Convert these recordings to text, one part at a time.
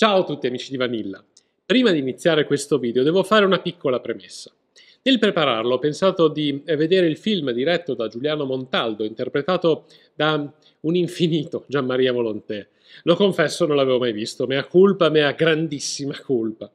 Ciao a tutti amici di Vanilla! Prima di iniziare questo video devo fare una piccola premessa. Nel prepararlo ho pensato di eh, vedere il film diretto da Giuliano Montaldo, interpretato da un infinito Gianmaria Volonté. Lo confesso non l'avevo mai visto, mea culpa, mea grandissima colpa.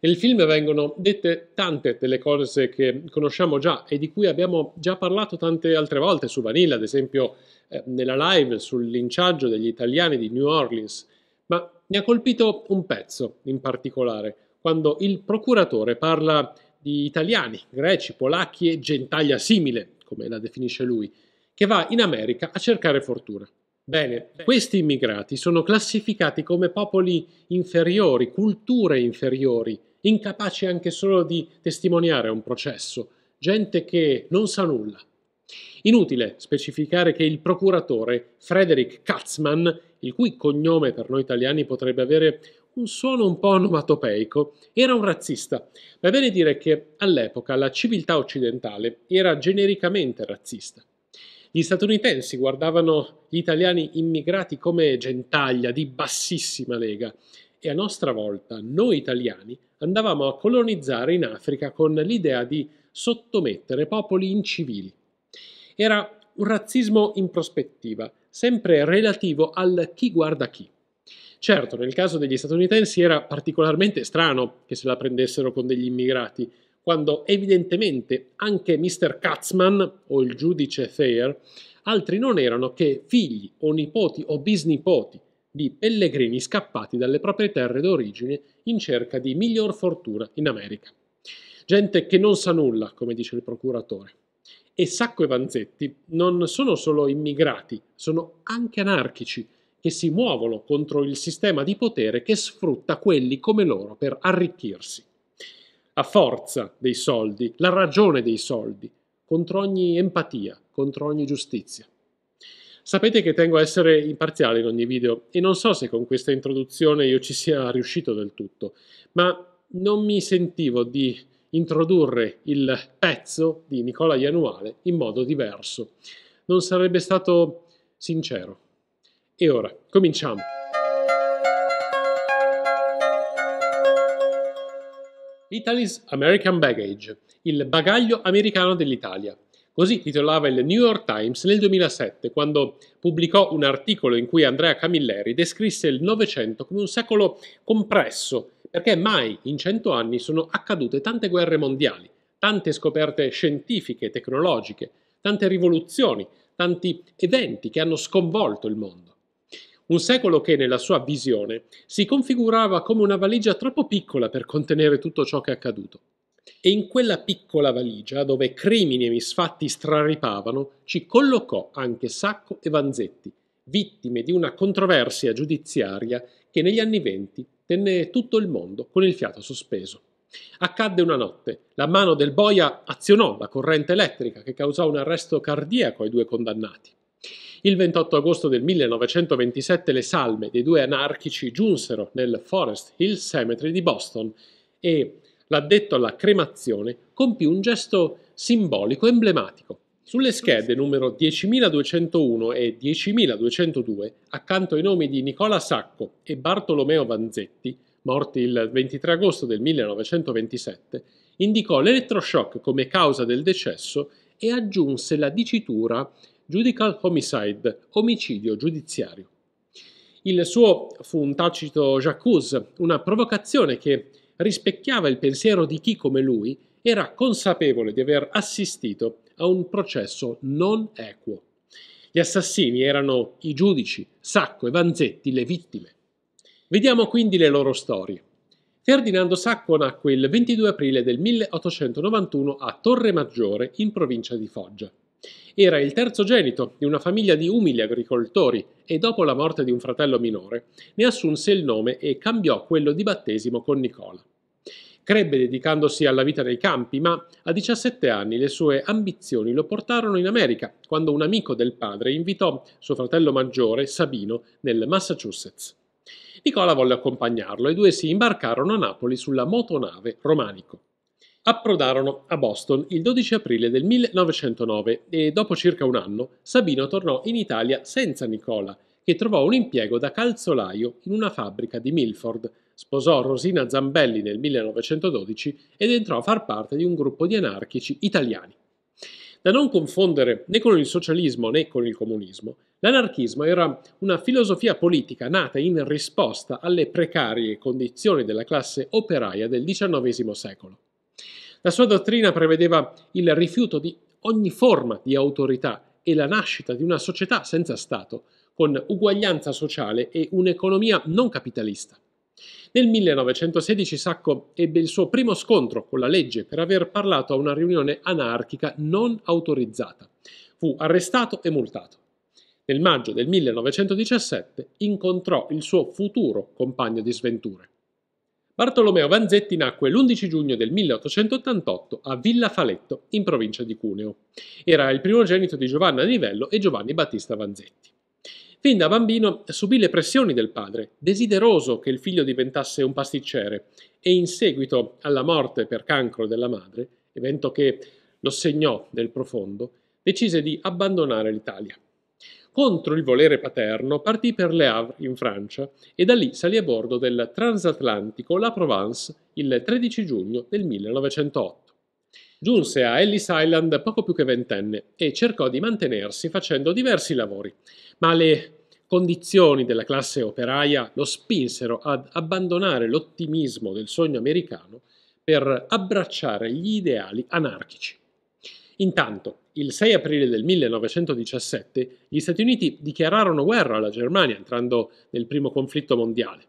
Nel film vengono dette tante delle cose che conosciamo già e di cui abbiamo già parlato tante altre volte su Vanilla, ad esempio eh, nella live sul linciaggio degli italiani di New Orleans ma mi ha colpito un pezzo in particolare, quando il procuratore parla di italiani, greci, polacchi e gentaglia simile, come la definisce lui, che va in America a cercare fortuna. Bene, questi immigrati sono classificati come popoli inferiori, culture inferiori, incapaci anche solo di testimoniare un processo, gente che non sa nulla, Inutile specificare che il procuratore Frederick Katzmann, il cui cognome per noi italiani potrebbe avere un suono un po' onomatopeico, era un razzista, Va bene dire che all'epoca la civiltà occidentale era genericamente razzista. Gli statunitensi guardavano gli italiani immigrati come gentaglia di bassissima lega e a nostra volta noi italiani andavamo a colonizzare in Africa con l'idea di sottomettere popoli incivili. Era un razzismo in prospettiva, sempre relativo al chi guarda chi. Certo, nel caso degli statunitensi era particolarmente strano che se la prendessero con degli immigrati, quando evidentemente anche Mr. Katzman o il giudice Thayer altri non erano che figli o nipoti o bisnipoti di pellegrini scappati dalle proprie terre d'origine in cerca di miglior fortuna in America. Gente che non sa nulla, come dice il procuratore. E Sacco e Vanzetti non sono solo immigrati, sono anche anarchici che si muovono contro il sistema di potere che sfrutta quelli come loro per arricchirsi. La forza dei soldi, la ragione dei soldi, contro ogni empatia, contro ogni giustizia. Sapete che tengo a essere imparziale in ogni video e non so se con questa introduzione io ci sia riuscito del tutto, ma non mi sentivo di introdurre il pezzo di Nicola Ianuale in modo diverso. Non sarebbe stato sincero. E ora, cominciamo. Italy's American Baggage, il bagaglio americano dell'Italia. Così titolava il New York Times nel 2007, quando pubblicò un articolo in cui Andrea Camilleri descrisse il Novecento come un secolo compresso perché mai in cento anni sono accadute tante guerre mondiali, tante scoperte scientifiche, e tecnologiche, tante rivoluzioni, tanti eventi che hanno sconvolto il mondo. Un secolo che nella sua visione si configurava come una valigia troppo piccola per contenere tutto ciò che è accaduto. E in quella piccola valigia, dove crimini e misfatti straripavano, ci collocò anche Sacco e Vanzetti, vittime di una controversia giudiziaria che negli anni venti tenne tutto il mondo con il fiato sospeso. Accadde una notte. La mano del boia azionò la corrente elettrica che causò un arresto cardiaco ai due condannati. Il 28 agosto del 1927 le salme dei due anarchici giunsero nel Forest Hill Cemetery di Boston e l'addetto alla cremazione compì un gesto simbolico emblematico. Sulle schede numero 10.201 e 10.202, accanto ai nomi di Nicola Sacco e Bartolomeo Vanzetti, morti il 23 agosto del 1927, indicò l'elettroshock come causa del decesso e aggiunse la dicitura Judicial Homicide, omicidio giudiziario. Il suo fu un tacito jacuzzi, una provocazione che rispecchiava il pensiero di chi come lui era consapevole di aver assistito a un processo non equo. Gli assassini erano i giudici, Sacco e Vanzetti le vittime. Vediamo quindi le loro storie. Ferdinando Sacco nacque il 22 aprile del 1891 a Torre Maggiore, in provincia di Foggia. Era il terzogenito di una famiglia di umili agricoltori e dopo la morte di un fratello minore ne assunse il nome e cambiò quello di battesimo con Nicola. Crebbe dedicandosi alla vita nei campi, ma a 17 anni le sue ambizioni lo portarono in America, quando un amico del padre invitò suo fratello maggiore, Sabino, nel Massachusetts. Nicola volle accompagnarlo e i due si imbarcarono a Napoli sulla motonave Romanico. Approdarono a Boston il 12 aprile del 1909 e dopo circa un anno Sabino tornò in Italia senza Nicola, che trovò un impiego da calzolaio in una fabbrica di Milford, Sposò Rosina Zambelli nel 1912 ed entrò a far parte di un gruppo di anarchici italiani. Da non confondere né con il socialismo né con il comunismo, l'anarchismo era una filosofia politica nata in risposta alle precarie condizioni della classe operaia del XIX secolo. La sua dottrina prevedeva il rifiuto di ogni forma di autorità e la nascita di una società senza Stato, con uguaglianza sociale e un'economia non capitalista. Nel 1916 Sacco ebbe il suo primo scontro con la legge per aver parlato a una riunione anarchica non autorizzata. Fu arrestato e multato. Nel maggio del 1917 incontrò il suo futuro compagno di sventure. Bartolomeo Vanzetti nacque l'11 giugno del 1888 a Villa Faletto, in provincia di Cuneo. Era il primogenito di Giovanna Nivello e Giovanni Battista Vanzetti. Fin da bambino subì le pressioni del padre, desideroso che il figlio diventasse un pasticcere, e in seguito alla morte per cancro della madre, evento che lo segnò nel profondo, decise di abbandonare l'Italia. Contro il volere paterno partì per Le Havre in Francia e da lì salì a bordo del transatlantico La Provence il 13 giugno del 1908. Giunse a Ellis Island poco più che ventenne e cercò di mantenersi facendo diversi lavori, ma le condizioni della classe operaia lo spinsero ad abbandonare l'ottimismo del sogno americano per abbracciare gli ideali anarchici. Intanto, il 6 aprile del 1917, gli Stati Uniti dichiararono guerra alla Germania entrando nel primo conflitto mondiale.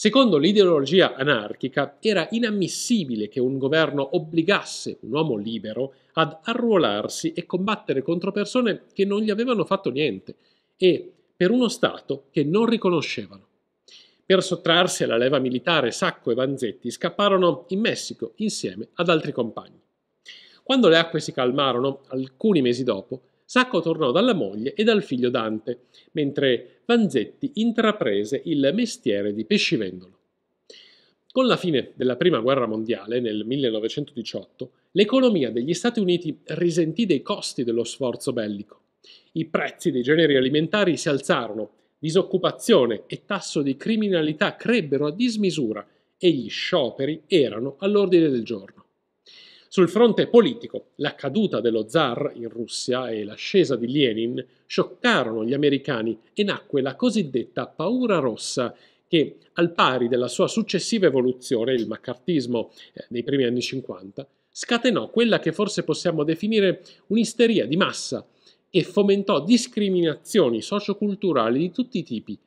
Secondo l'ideologia anarchica era inammissibile che un governo obbligasse un uomo libero ad arruolarsi e combattere contro persone che non gli avevano fatto niente e per uno Stato che non riconoscevano. Per sottrarsi alla leva militare, Sacco e Vanzetti scapparono in Messico insieme ad altri compagni. Quando le acque si calmarono, alcuni mesi dopo, Sacco tornò dalla moglie e dal figlio Dante, mentre Vanzetti intraprese il mestiere di pescivendolo. Con la fine della Prima Guerra Mondiale, nel 1918, l'economia degli Stati Uniti risentì dei costi dello sforzo bellico. I prezzi dei generi alimentari si alzarono, disoccupazione e tasso di criminalità crebbero a dismisura e gli scioperi erano all'ordine del giorno. Sul fronte politico, la caduta dello zar in Russia e l'ascesa di Lenin scioccarono gli americani e nacque la cosiddetta paura rossa che, al pari della sua successiva evoluzione, il maccartismo eh, nei primi anni 50, scatenò quella che forse possiamo definire un'isteria di massa e fomentò discriminazioni socioculturali di tutti i tipi.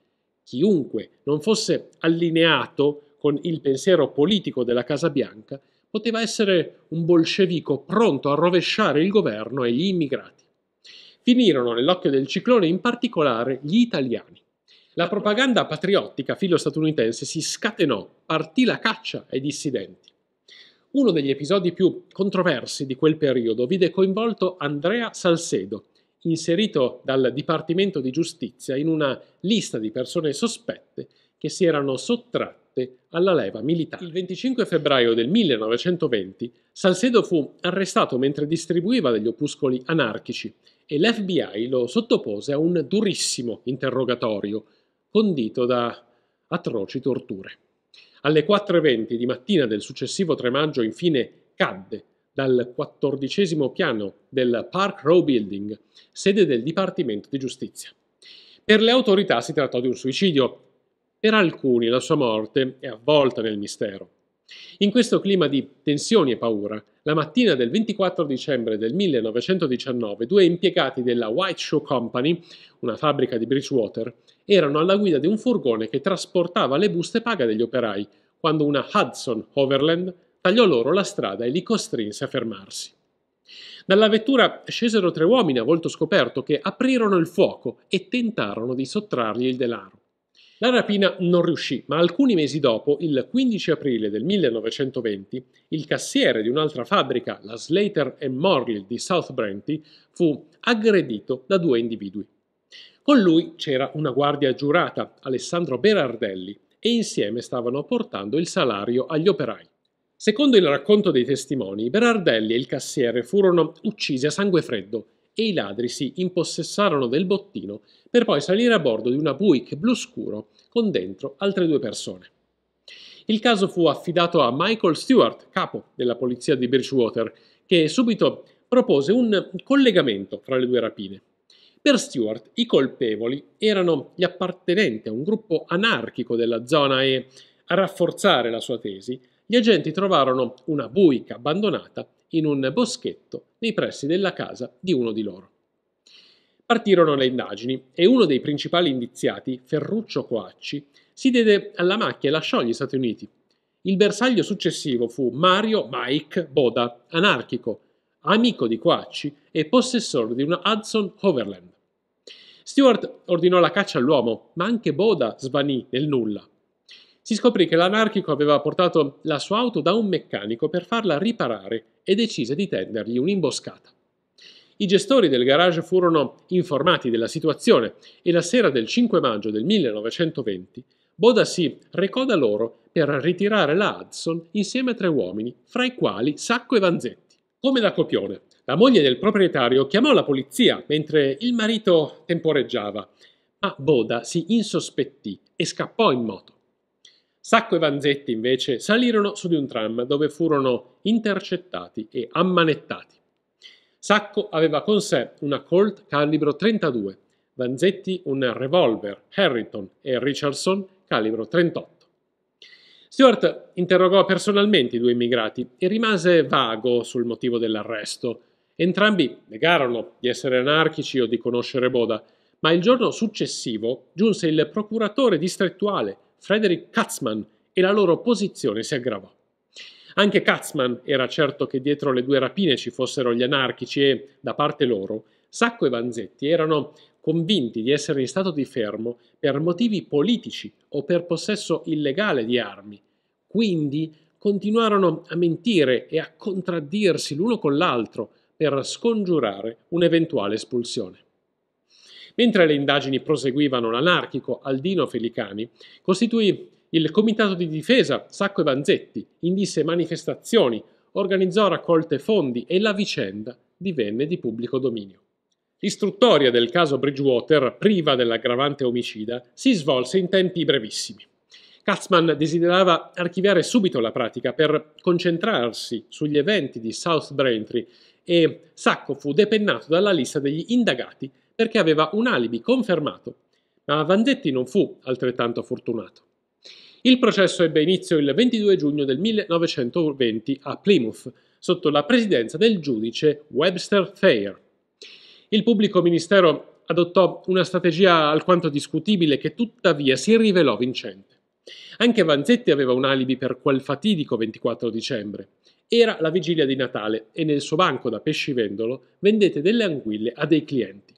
Chiunque non fosse allineato con il pensiero politico della Casa Bianca poteva essere un bolscevico pronto a rovesciare il governo e gli immigrati. Finirono nell'occhio del ciclone in particolare gli italiani. La propaganda patriottica filo-statunitense si scatenò, partì la caccia ai dissidenti. Uno degli episodi più controversi di quel periodo vide coinvolto Andrea Salcedo, inserito dal Dipartimento di Giustizia in una lista di persone sospette che si erano sottratte combatte alla leva militare. Il 25 febbraio del 1920 Salcedo fu arrestato mentre distribuiva degli opuscoli anarchici e l'FBI lo sottopose a un durissimo interrogatorio, condito da atroci torture. Alle 4.20 di mattina del successivo 3 maggio infine cadde dal quattordicesimo piano del Park Row Building, sede del Dipartimento di Giustizia. Per le autorità si trattò di un suicidio, per alcuni la sua morte è avvolta nel mistero. In questo clima di tensioni e paura, la mattina del 24 dicembre del 1919, due impiegati della White Shoe Company, una fabbrica di Bridgewater, erano alla guida di un furgone che trasportava le buste paga degli operai, quando una Hudson Overland tagliò loro la strada e li costrinse a fermarsi. Dalla vettura scesero tre uomini a volto scoperto che aprirono il fuoco e tentarono di sottrargli il denaro. La rapina non riuscì, ma alcuni mesi dopo, il 15 aprile del 1920, il cassiere di un'altra fabbrica, la Slater Morley di South Brenti, fu aggredito da due individui. Con lui c'era una guardia giurata, Alessandro Berardelli, e insieme stavano portando il salario agli operai. Secondo il racconto dei testimoni, Berardelli e il cassiere furono uccisi a sangue freddo e i ladri si impossessarono del bottino per poi salire a bordo di una Buick blu scuro con dentro altre due persone. Il caso fu affidato a Michael Stewart, capo della polizia di Bridgewater, che subito propose un collegamento fra le due rapine. Per Stewart i colpevoli erano gli appartenenti a un gruppo anarchico della zona e, a rafforzare la sua tesi, gli agenti trovarono una buica abbandonata in un boschetto nei pressi della casa di uno di loro. Partirono le indagini e uno dei principali indiziati, Ferruccio Coacci, si diede alla macchia e lasciò gli Stati Uniti. Il bersaglio successivo fu Mario Mike Boda, anarchico, amico di Coacci e possessore di una Hudson Overland. Stewart ordinò la caccia all'uomo, ma anche Boda svanì nel nulla. Si scoprì che l'anarchico aveva portato la sua auto da un meccanico per farla riparare e decise di tendergli un'imboscata. I gestori del garage furono informati della situazione e la sera del 5 maggio del 1920 Boda si recò da loro per ritirare la Hudson insieme a tre uomini, fra i quali Sacco e Vanzetti. Come da copione, la moglie del proprietario chiamò la polizia mentre il marito temporeggiava, ma Boda si insospettì e scappò in moto. Sacco e Vanzetti invece salirono su di un tram dove furono intercettati e ammanettati. Sacco aveva con sé una Colt calibro 32, Vanzetti un revolver Harrington e Richardson calibro 38. Stuart interrogò personalmente i due immigrati e rimase vago sul motivo dell'arresto. Entrambi negarono di essere anarchici o di conoscere Boda, ma il giorno successivo giunse il procuratore distrettuale Frederick Katzmann e la loro posizione si aggravò. Anche Katzmann era certo che dietro le due rapine ci fossero gli anarchici e, da parte loro, Sacco e Vanzetti erano convinti di essere in stato di fermo per motivi politici o per possesso illegale di armi. Quindi continuarono a mentire e a contraddirsi l'uno con l'altro per scongiurare un'eventuale espulsione. Mentre le indagini proseguivano, l'anarchico Aldino Felicani costituì il Comitato di Difesa Sacco e Vanzetti, indisse manifestazioni, organizzò raccolte fondi e la vicenda divenne di pubblico dominio. L'istruttoria del caso Bridgewater, priva dell'aggravante omicida, si svolse in tempi brevissimi. Katzmann desiderava archiviare subito la pratica per concentrarsi sugli eventi di South Braintree e Sacco fu depennato dalla lista degli indagati perché aveva un alibi confermato, ma Vanzetti non fu altrettanto fortunato. Il processo ebbe inizio il 22 giugno del 1920 a Plymouth, sotto la presidenza del giudice Webster Thayer. Il pubblico ministero adottò una strategia alquanto discutibile che tuttavia si rivelò vincente. Anche Vanzetti aveva un alibi per quel fatidico 24 dicembre. Era la vigilia di Natale e nel suo banco da pescivendolo vendete delle anguille a dei clienti.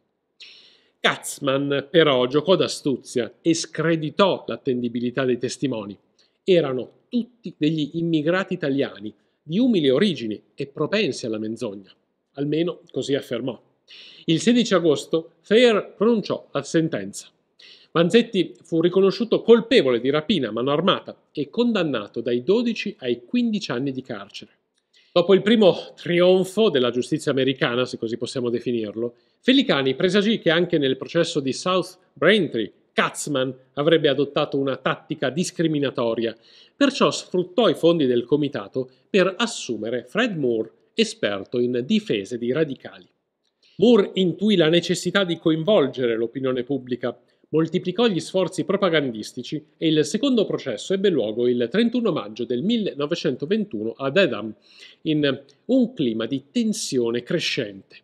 Katzman però giocò d'astuzia e screditò l'attendibilità dei testimoni. Erano tutti degli immigrati italiani di umili origini e propensi alla menzogna. Almeno così affermò. Il 16 agosto Fair pronunciò la sentenza. Vanzetti fu riconosciuto colpevole di rapina a mano armata e condannato dai 12 ai 15 anni di carcere. Dopo il primo trionfo della giustizia americana, se così possiamo definirlo, Fellicani presagì che anche nel processo di South Braintree Katzman avrebbe adottato una tattica discriminatoria, perciò sfruttò i fondi del comitato per assumere Fred Moore, esperto in difese di radicali. Moore intuì la necessità di coinvolgere l'opinione pubblica moltiplicò gli sforzi propagandistici e il secondo processo ebbe luogo il 31 maggio del 1921 ad Edam, in un clima di tensione crescente.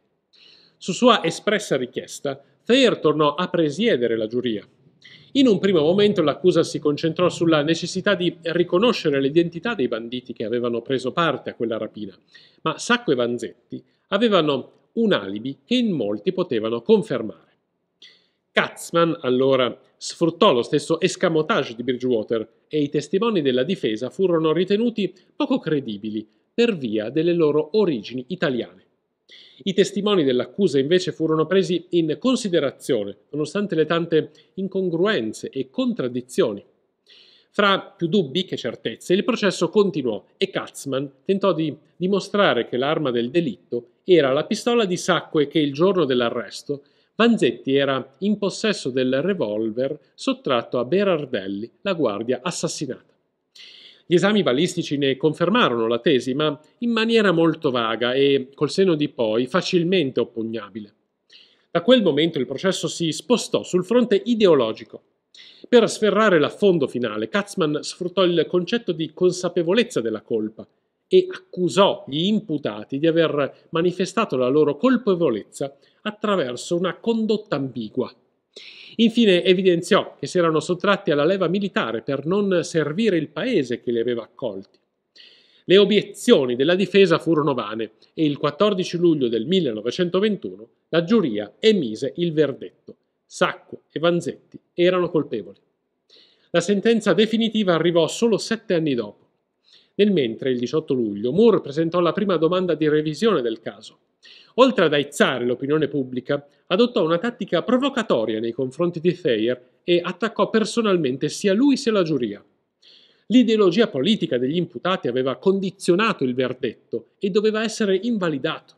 Su sua espressa richiesta, Thayer tornò a presiedere la giuria. In un primo momento l'accusa si concentrò sulla necessità di riconoscere l'identità dei banditi che avevano preso parte a quella rapina, ma Sacco e Vanzetti avevano un alibi che in molti potevano confermare. Katzman allora sfruttò lo stesso escamotage di Bridgewater e i testimoni della difesa furono ritenuti poco credibili per via delle loro origini italiane. I testimoni dell'accusa invece furono presi in considerazione, nonostante le tante incongruenze e contraddizioni. Fra più dubbi che certezze, il processo continuò e Katzman tentò di dimostrare che l'arma del delitto era la pistola di Sacque che il giorno dell'arresto Vanzetti era in possesso del revolver sottratto a Berardelli, la guardia assassinata. Gli esami balistici ne confermarono la tesi, ma in maniera molto vaga e, col seno di poi, facilmente oppugnabile. Da quel momento il processo si spostò sul fronte ideologico. Per sferrare l'affondo finale, Katzmann sfruttò il concetto di consapevolezza della colpa, e accusò gli imputati di aver manifestato la loro colpevolezza attraverso una condotta ambigua. Infine evidenziò che si erano sottratti alla leva militare per non servire il paese che li aveva accolti. Le obiezioni della difesa furono vane e il 14 luglio del 1921 la giuria emise il verdetto. Sacco e Vanzetti erano colpevoli. La sentenza definitiva arrivò solo sette anni dopo nel mentre, il 18 luglio, Moore presentò la prima domanda di revisione del caso. Oltre ad aizzare l'opinione pubblica, adottò una tattica provocatoria nei confronti di Thayer e attaccò personalmente sia lui sia la giuria. L'ideologia politica degli imputati aveva condizionato il verdetto e doveva essere invalidato.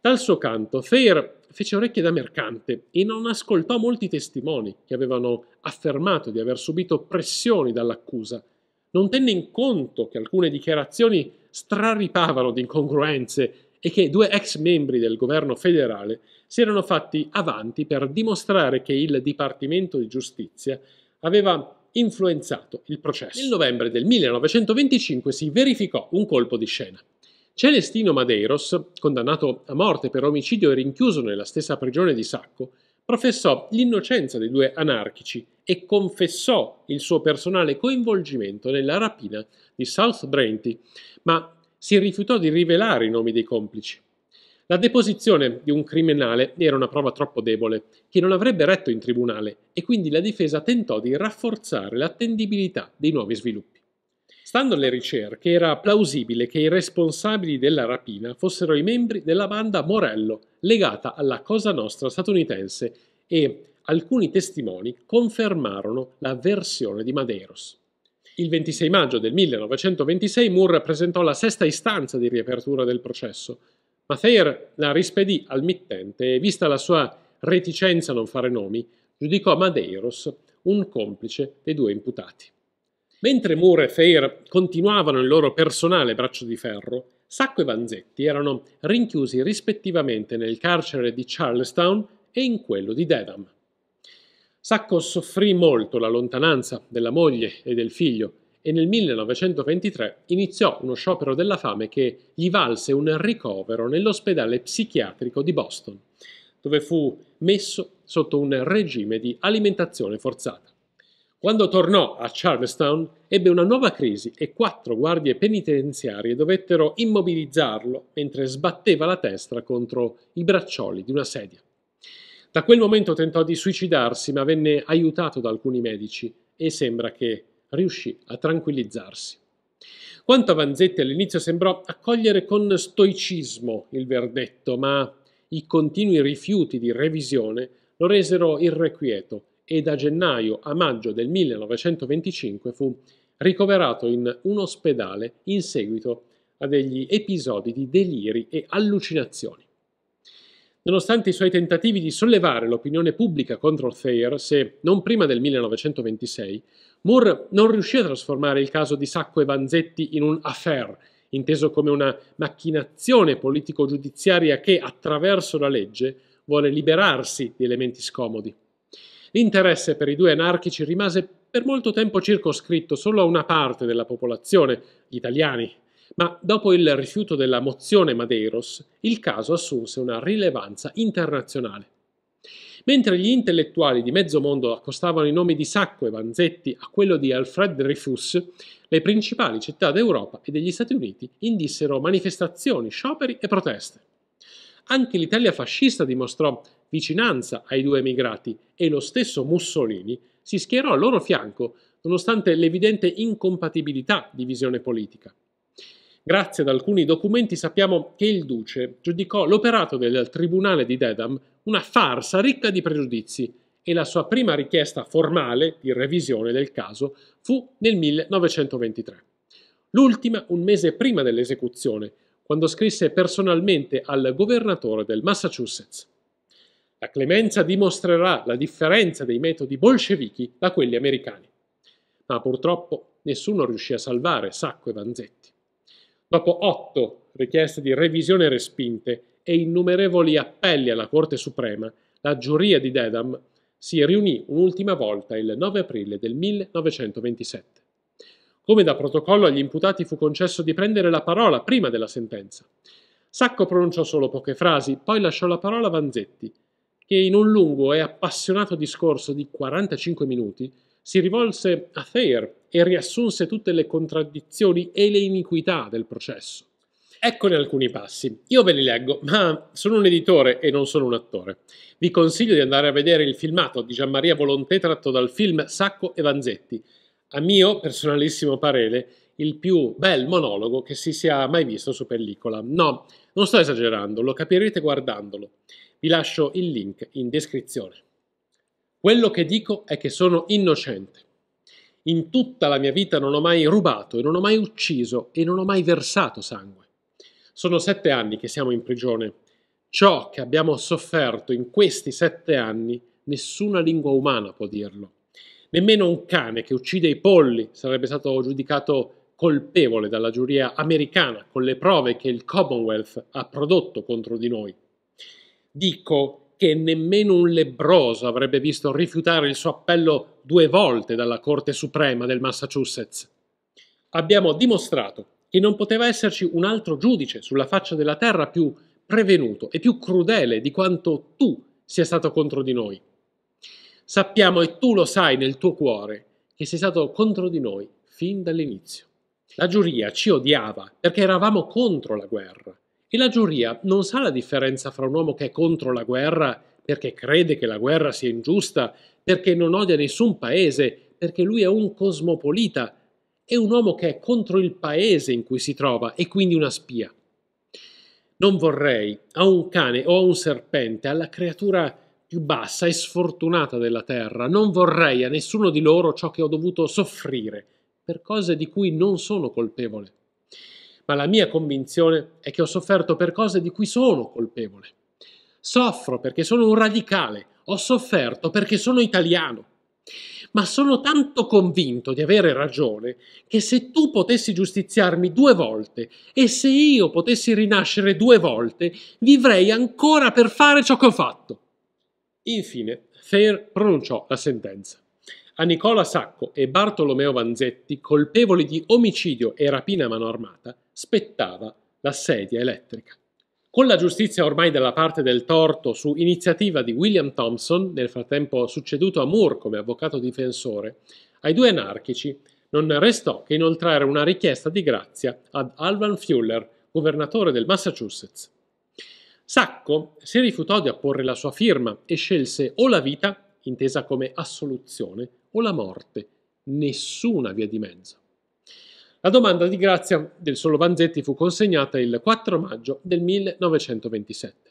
Dal suo canto, Thayer fece orecchie da mercante e non ascoltò molti testimoni che avevano affermato di aver subito pressioni dall'accusa non tenne in conto che alcune dichiarazioni straripavano di incongruenze e che due ex membri del governo federale si erano fatti avanti per dimostrare che il Dipartimento di Giustizia aveva influenzato il processo. Nel novembre del 1925 si verificò un colpo di scena. Celestino Madeiros, condannato a morte per omicidio e rinchiuso nella stessa prigione di Sacco, professò l'innocenza dei due anarchici e confessò il suo personale coinvolgimento nella rapina di South Brenti, ma si rifiutò di rivelare i nomi dei complici. La deposizione di un criminale era una prova troppo debole, che non avrebbe retto in tribunale, e quindi la difesa tentò di rafforzare l'attendibilità dei nuovi sviluppi. Stando alle ricerche, era plausibile che i responsabili della rapina fossero i membri della banda Morello, legata alla Cosa Nostra statunitense, e alcuni testimoni confermarono la versione di Madeiros. Il 26 maggio del 1926 Moore presentò la sesta istanza di riapertura del processo, ma Thayer la rispedì al mittente e, vista la sua reticenza a non fare nomi, giudicò Madeiros un complice dei due imputati. Mentre Moore e Fair continuavano il loro personale braccio di ferro, Sacco e Vanzetti erano rinchiusi rispettivamente nel carcere di Charlestown e in quello di Dedham. Sacco soffrì molto la lontananza della moglie e del figlio e nel 1923 iniziò uno sciopero della fame che gli valse un ricovero nell'ospedale psichiatrico di Boston, dove fu messo sotto un regime di alimentazione forzata. Quando tornò a Charlestown ebbe una nuova crisi e quattro guardie penitenziarie dovettero immobilizzarlo mentre sbatteva la testa contro i braccioli di una sedia. Da quel momento tentò di suicidarsi ma venne aiutato da alcuni medici e sembra che riuscì a tranquillizzarsi. Quanto a Vanzetti all'inizio sembrò accogliere con stoicismo il verdetto, ma i continui rifiuti di revisione lo resero irrequieto e da gennaio a maggio del 1925 fu ricoverato in un ospedale in seguito a degli episodi di deliri e allucinazioni. Nonostante i suoi tentativi di sollevare l'opinione pubblica contro Thayer, se non prima del 1926, Moore non riuscì a trasformare il caso di Sacco e Vanzetti in un affair, inteso come una macchinazione politico-giudiziaria che, attraverso la legge, vuole liberarsi di elementi scomodi. L'interesse per i due anarchici rimase per molto tempo circoscritto solo a una parte della popolazione, gli italiani, ma dopo il rifiuto della mozione Madeiros il caso assunse una rilevanza internazionale. Mentre gli intellettuali di mezzo mondo accostavano i nomi di Sacco e Vanzetti a quello di Alfred Dreyfus, le principali città d'Europa e degli Stati Uniti indissero manifestazioni, scioperi e proteste. Anche l'Italia fascista dimostrò vicinanza ai due emigrati e lo stesso Mussolini si schierò al loro fianco nonostante l'evidente incompatibilità di visione politica. Grazie ad alcuni documenti sappiamo che il duce giudicò l'operato del tribunale di Dedham una farsa ricca di pregiudizi e la sua prima richiesta formale di revisione del caso fu nel 1923. L'ultima un mese prima dell'esecuzione quando scrisse personalmente al governatore del Massachusetts. La clemenza dimostrerà la differenza dei metodi bolscevichi da quelli americani. Ma purtroppo nessuno riuscì a salvare Sacco e Vanzetti. Dopo otto richieste di revisione respinte e innumerevoli appelli alla Corte Suprema, la giuria di Dedham si riunì un'ultima volta il 9 aprile del 1927. Come da protocollo agli imputati fu concesso di prendere la parola prima della sentenza. Sacco pronunciò solo poche frasi, poi lasciò la parola a Vanzetti, che in un lungo e appassionato discorso di 45 minuti si rivolse a Thayer e riassunse tutte le contraddizioni e le iniquità del processo. Eccone alcuni passi. Io ve li leggo, ma sono un editore e non sono un attore. Vi consiglio di andare a vedere il filmato di Gianmaria Volontè tratto dal film Sacco e Vanzetti, a mio personalissimo parere, il più bel monologo che si sia mai visto su pellicola. No, non sto esagerando, lo capirete guardandolo. Vi lascio il link in descrizione. Quello che dico è che sono innocente. In tutta la mia vita non ho mai rubato e non ho mai ucciso e non ho mai versato sangue. Sono sette anni che siamo in prigione. Ciò che abbiamo sofferto in questi sette anni, nessuna lingua umana può dirlo. Nemmeno un cane che uccide i polli sarebbe stato giudicato colpevole dalla giuria americana con le prove che il Commonwealth ha prodotto contro di noi. Dico che nemmeno un lebroso avrebbe visto rifiutare il suo appello due volte dalla Corte Suprema del Massachusetts. Abbiamo dimostrato che non poteva esserci un altro giudice sulla faccia della terra più prevenuto e più crudele di quanto tu sia stato contro di noi sappiamo e tu lo sai nel tuo cuore che sei stato contro di noi fin dall'inizio. La giuria ci odiava perché eravamo contro la guerra e la giuria non sa la differenza fra un uomo che è contro la guerra perché crede che la guerra sia ingiusta, perché non odia nessun paese, perché lui è un cosmopolita, e un uomo che è contro il paese in cui si trova e quindi una spia. Non vorrei a un cane o a un serpente, alla creatura più bassa e sfortunata della terra, non vorrei a nessuno di loro ciò che ho dovuto soffrire per cose di cui non sono colpevole. Ma la mia convinzione è che ho sofferto per cose di cui sono colpevole. Soffro perché sono un radicale, ho sofferto perché sono italiano. Ma sono tanto convinto di avere ragione che se tu potessi giustiziarmi due volte e se io potessi rinascere due volte, vivrei ancora per fare ciò che ho fatto. Infine, Fair pronunciò la sentenza. A Nicola Sacco e Bartolomeo Vanzetti, colpevoli di omicidio e rapina a mano armata, spettava la sedia elettrica. Con la giustizia ormai dalla parte del torto su iniziativa di William Thompson, nel frattempo succeduto a Moore come avvocato difensore, ai due anarchici non restò che inoltrare una richiesta di grazia ad Alvan Fuller, governatore del Massachusetts. Sacco si rifiutò di apporre la sua firma e scelse o la vita, intesa come assoluzione, o la morte, nessuna via di mezzo. La domanda di grazia del solo Vanzetti fu consegnata il 4 maggio del 1927.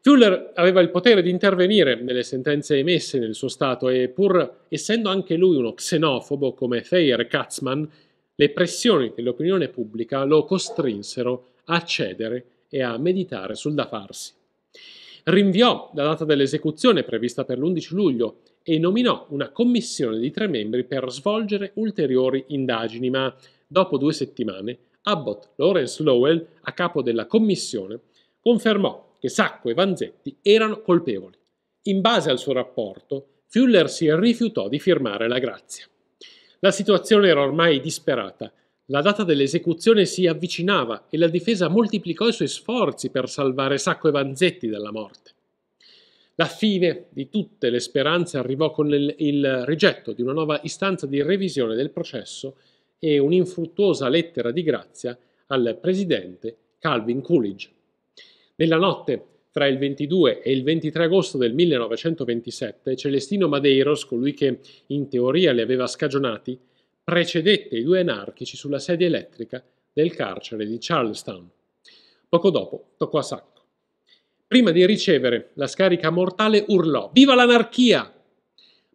Fuller aveva il potere di intervenire nelle sentenze emesse nel suo Stato e pur essendo anche lui uno xenofobo come Feyer e Katzmann, le pressioni dell'opinione pubblica lo costrinsero a cedere e a meditare sul da farsi. Rinviò la data dell'esecuzione prevista per l'11 luglio e nominò una commissione di tre membri per svolgere ulteriori indagini, ma dopo due settimane Abbott Lawrence Lowell, a capo della commissione, confermò che Sacco e Vanzetti erano colpevoli. In base al suo rapporto, Fuller si rifiutò di firmare la grazia. La situazione era ormai disperata la data dell'esecuzione si avvicinava e la difesa moltiplicò i suoi sforzi per salvare Sacco e Vanzetti dalla morte. La fine di tutte le speranze arrivò con il, il rigetto di una nuova istanza di revisione del processo e un'infruttuosa lettera di grazia al presidente Calvin Coolidge. Nella notte tra il 22 e il 23 agosto del 1927, Celestino Madeiros, colui che in teoria li aveva scagionati, precedette i due anarchici sulla sedia elettrica del carcere di Charlestown. Poco dopo toccò a sacco. Prima di ricevere la scarica mortale urlò Viva l'anarchia!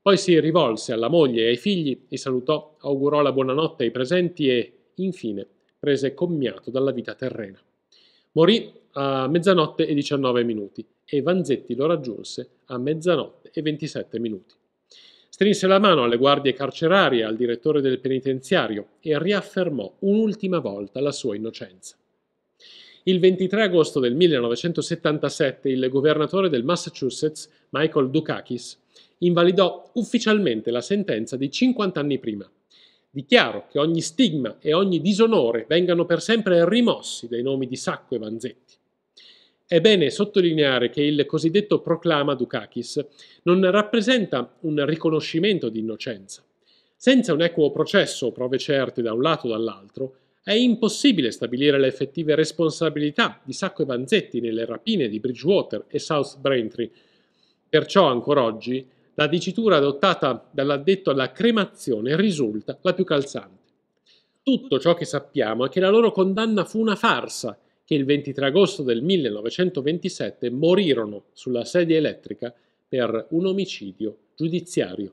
Poi si rivolse alla moglie e ai figli, li salutò, augurò la buonanotte ai presenti e, infine, prese commiato dalla vita terrena. Morì a mezzanotte e 19 minuti e Vanzetti lo raggiunse a mezzanotte e 27 minuti. Strinse la mano alle guardie carcerarie, al direttore del penitenziario e riaffermò un'ultima volta la sua innocenza. Il 23 agosto del 1977 il governatore del Massachusetts, Michael Dukakis, invalidò ufficialmente la sentenza di 50 anni prima. Dichiaro che ogni stigma e ogni disonore vengano per sempre rimossi dai nomi di Sacco e Vanzetti. È bene sottolineare che il cosiddetto proclama Dukakis non rappresenta un riconoscimento di innocenza. Senza un equo processo o prove certe da un lato o dall'altro, è impossibile stabilire le effettive responsabilità di Sacco e Vanzetti nelle rapine di Bridgewater e South Braintree. Perciò ancora oggi la dicitura adottata dall'addetto alla cremazione risulta la più calzante. Tutto ciò che sappiamo è che la loro condanna fu una farsa che il 23 agosto del 1927 morirono sulla sedia elettrica per un omicidio giudiziario.